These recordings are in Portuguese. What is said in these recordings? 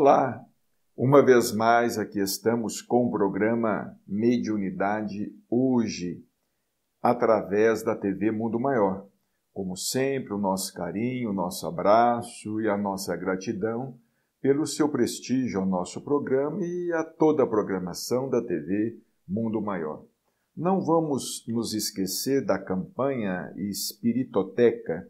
Olá! Uma vez mais, aqui estamos com o programa Mediunidade hoje, através da TV Mundo Maior. Como sempre, o nosso carinho, o nosso abraço e a nossa gratidão pelo seu prestígio ao nosso programa e a toda a programação da TV Mundo Maior. Não vamos nos esquecer da campanha Espiritoteca.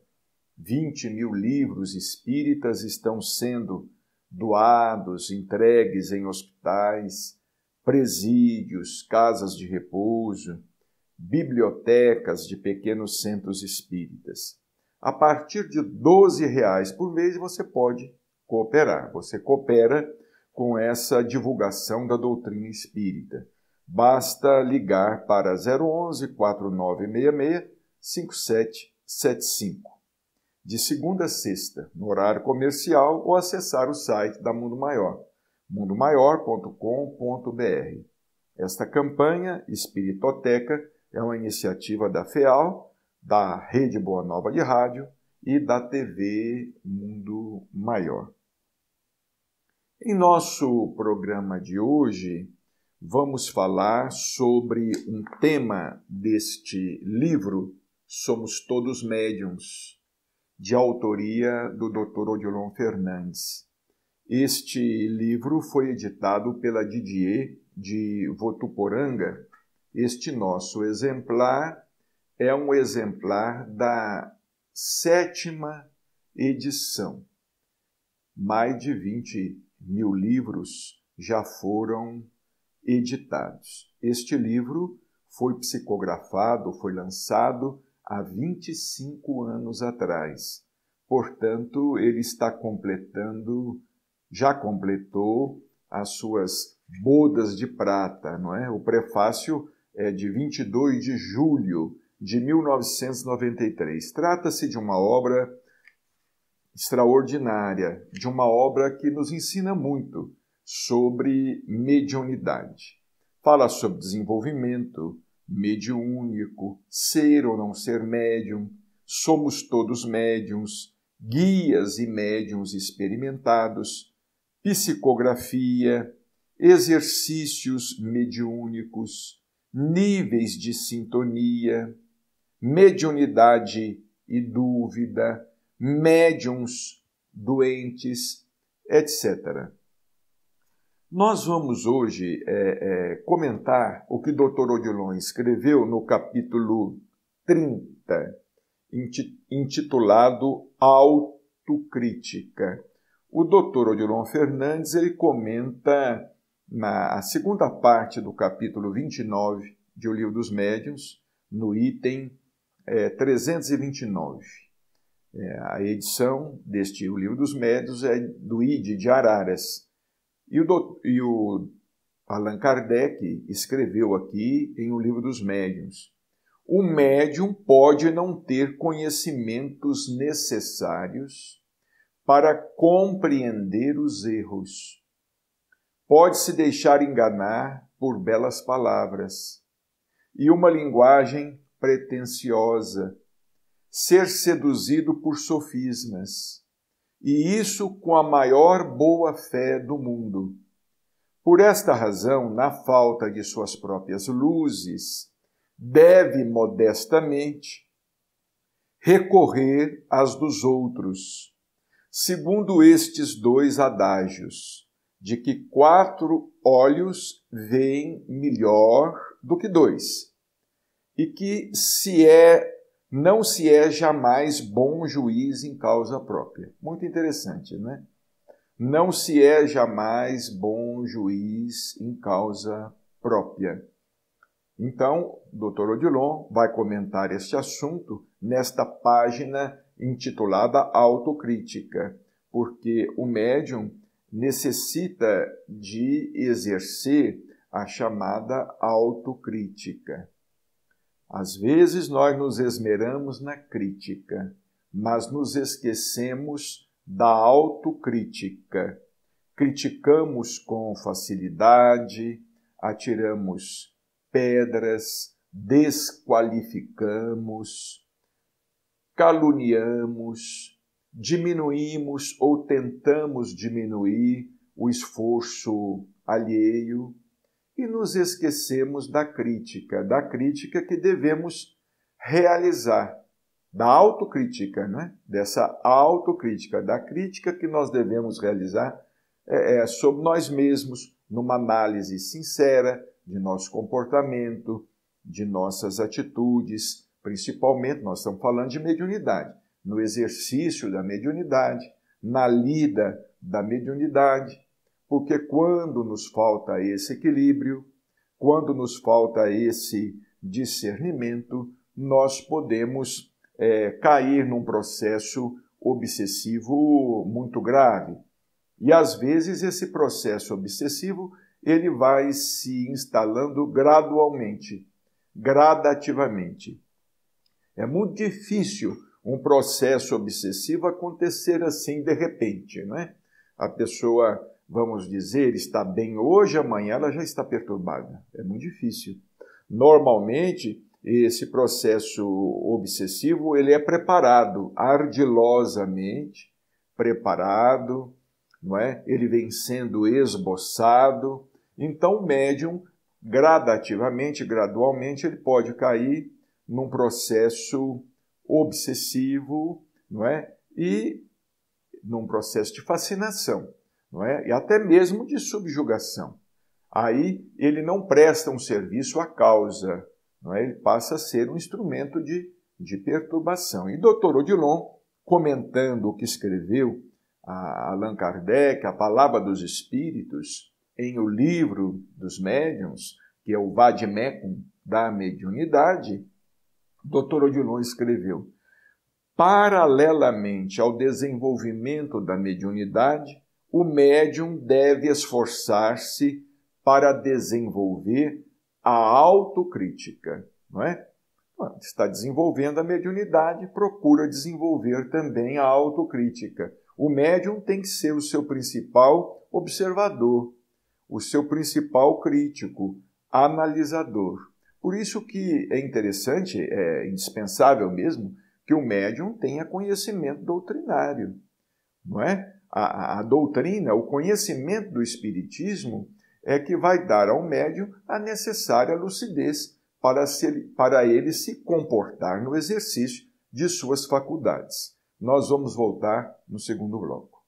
20 mil livros espíritas estão sendo doados, entregues em hospitais, presídios, casas de repouso, bibliotecas de pequenos centros espíritas. A partir de R$ reais por mês você pode cooperar. Você coopera com essa divulgação da doutrina espírita. Basta ligar para 011 4966 5775 de segunda a sexta, no horário comercial ou acessar o site da Mundo Maior, mundomaior.com.br. Esta campanha Espiritoteca é uma iniciativa da FEAL, da Rede Boa Nova de Rádio e da TV Mundo Maior. Em nosso programa de hoje, vamos falar sobre um tema deste livro, Somos Todos Médiums de autoria do Dr. Odilon Fernandes. Este livro foi editado pela Didier de Votuporanga. Este nosso exemplar é um exemplar da sétima edição. Mais de 20 mil livros já foram editados. Este livro foi psicografado, foi lançado há 25 anos atrás. Portanto, ele está completando, já completou as suas bodas de prata, não é? O prefácio é de 22 de julho de 1993. Trata-se de uma obra extraordinária, de uma obra que nos ensina muito sobre mediunidade. Fala sobre desenvolvimento, mediúnico, ser ou não ser médium, somos todos médiums, guias e médiums experimentados, psicografia, exercícios mediúnicos, níveis de sintonia, mediunidade e dúvida, médiums doentes, etc. Nós vamos hoje é, é, comentar o que o Dr. Odilon escreveu no capítulo 30, intitulado Autocrítica. O Dr. Odilon Fernandes ele comenta na segunda parte do capítulo 29 de O Livro dos Médiuns, no item é, 329. É, a edição deste O Livro dos Médiuns é do IDE de Araras e o, do, e o Allan Kardec escreveu aqui em O Livro dos Médiuns: o médium pode não ter conhecimentos necessários para compreender os erros. Pode se deixar enganar por belas palavras e uma linguagem pretensiosa, ser seduzido por sofismas e isso com a maior boa-fé do mundo. Por esta razão, na falta de suas próprias luzes, deve modestamente recorrer às dos outros, segundo estes dois adágios, de que quatro olhos veem melhor do que dois, e que se é não se é jamais bom juiz em causa própria. Muito interessante, né? Não se é jamais bom juiz em causa própria. Então, Dr. Odilon vai comentar este assunto nesta página intitulada Autocrítica, porque o médium necessita de exercer a chamada autocrítica. Às vezes nós nos esmeramos na crítica, mas nos esquecemos da autocrítica. Criticamos com facilidade, atiramos pedras, desqualificamos, caluniamos, diminuímos ou tentamos diminuir o esforço alheio e nos esquecemos da crítica, da crítica que devemos realizar, da autocrítica, né? dessa autocrítica, da crítica que nós devemos realizar é, é, sobre nós mesmos, numa análise sincera de nosso comportamento, de nossas atitudes, principalmente, nós estamos falando de mediunidade, no exercício da mediunidade, na lida da mediunidade, porque quando nos falta esse equilíbrio, quando nos falta esse discernimento, nós podemos é, cair num processo obsessivo muito grave. E às vezes esse processo obsessivo ele vai se instalando gradualmente, gradativamente. É muito difícil um processo obsessivo acontecer assim de repente, não é? A pessoa vamos dizer, está bem hoje, amanhã ela já está perturbada. É muito difícil. Normalmente, esse processo obsessivo ele é preparado ardilosamente, preparado, não é? Ele vem sendo esboçado. Então, o médium gradativamente, gradualmente, ele pode cair num processo obsessivo, não é? E num processo de fascinação não é? e até mesmo de subjugação. Aí ele não presta um serviço à causa, não é? ele passa a ser um instrumento de, de perturbação. E Dr. Odilon, comentando o que escreveu a Allan Kardec, a Palavra dos Espíritos, em O Livro dos Médiuns, que é o Vadimécum da Mediunidade, Dr. Odilon escreveu: Paralelamente ao desenvolvimento da mediunidade, o médium deve esforçar-se para desenvolver a autocrítica, não é? Está desenvolvendo a mediunidade, procura desenvolver também a autocrítica. O médium tem que ser o seu principal observador, o seu principal crítico, analisador. Por isso que é interessante, é indispensável mesmo, que o médium tenha conhecimento doutrinário não é? A, a, a doutrina, o conhecimento do Espiritismo é que vai dar ao médium a necessária lucidez para, se, para ele se comportar no exercício de suas faculdades. Nós vamos voltar no segundo bloco.